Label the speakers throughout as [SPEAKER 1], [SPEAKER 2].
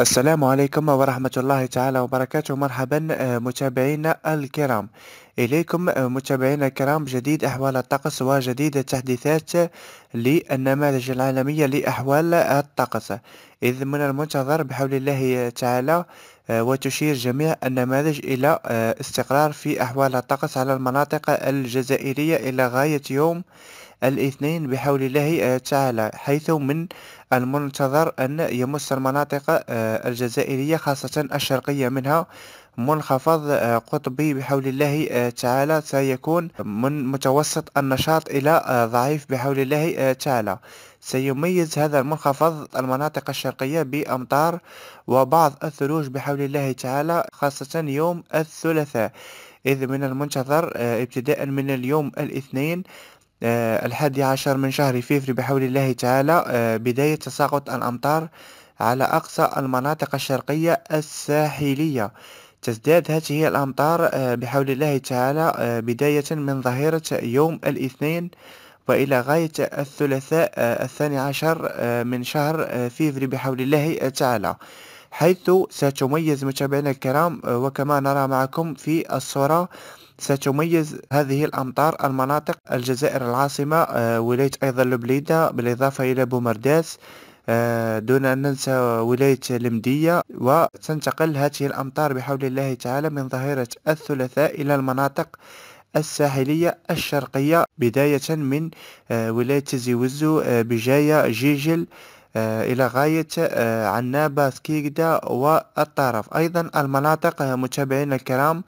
[SPEAKER 1] السلام عليكم ورحمة الله تعالى وبركاته مرحبا آه، متابعينا الكرام إليكم آه، متابعينا الكرام جديد أحوال الطقس وجديد التحديثات للنماذج العالمية لأحوال الطقس إذ من المنتظر بحول الله تعالى آه، وتشير جميع النماذج إلى استقرار في أحوال الطقس على المناطق الجزائرية إلى غاية يوم الاثنين بحول الله آه، تعالى حيث من المنتظر أن يمس المناطق آه، الجزائرية خاصة الشرقية منها منخفض آه، قطبي بحول الله تعالى سيكون من متوسط النشاط إلى ضعيف بحول الله تعالى سيميز هذا المنخفض المناطق الشرقية بأمطار وبعض الثلوج بحول الله تعالى خاصة يوم الثلاثاء إذ من المنتظر ابتداء من اليوم الاثنين آه، الحادي عشر من شهر فيفري بحول الله تعالى آه، بداية تساقط الأمطار على أقصى المناطق الشرقية الساحلية تزداد هذه الأمطار آه، بحول الله تعالى بداية من ظهيرة يوم الاثنين وإلى غاية الثلاثاء الثاني عشر من شهر فيفري بحول الله تعالى حيث ستميز متابعينا الكرام وكما نرى معكم في الصورة ستميز هذه الأمطار المناطق الجزائر العاصمة آه، ولاية أيضا لبليدة بالإضافة إلى بومرداس آه، دون أن ننسى ولاية لمدية وتنتقل هذه الأمطار بحول الله تعالى من ظهيرة الثلاثاء إلى المناطق الساحلية الشرقية بداية من آه، ولاية زيوزو بجاية جيجل إلى غاية عنابة سكيكدا والطرف أيضا المناطق متابعينا الكرام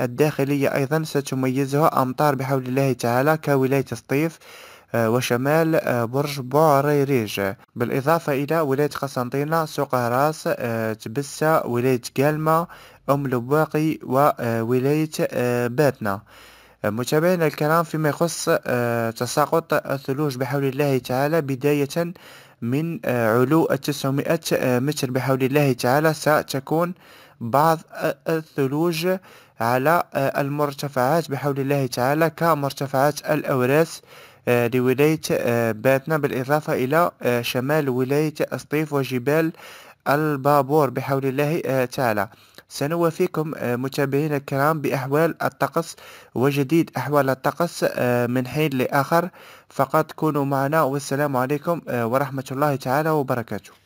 [SPEAKER 1] الداخلية أيضا ستميزها أمطار بحول الله تعالى كولاية سطيف آه، وشمال آه، برج بوريريج بالإضافة إلى ولاية قسنطينة سوق راس آه، تبسة ولاية قالمة أم لباقي وولاية باتنا متابعينا الكرام فيما يخص تساقط الثلوج بحول الله تعالى بداية من علو التسعمائة متر بحول الله تعالى ستكون بعض الثلوج على آه، المرتفعات بحول الله تعالى كمرتفعات الأوراس آه، لولاية آه، باتنا بالإضافة إلى شمال ولاية أسطيف وجبال البابور بحول الله تعالى سنوافيكم متابعينا الكرام بأحوال الطقس وجديد أحوال الطقس من حين لآخر فقط كونوا معنا والسلام عليكم ورحمة الله تعالى وبركاته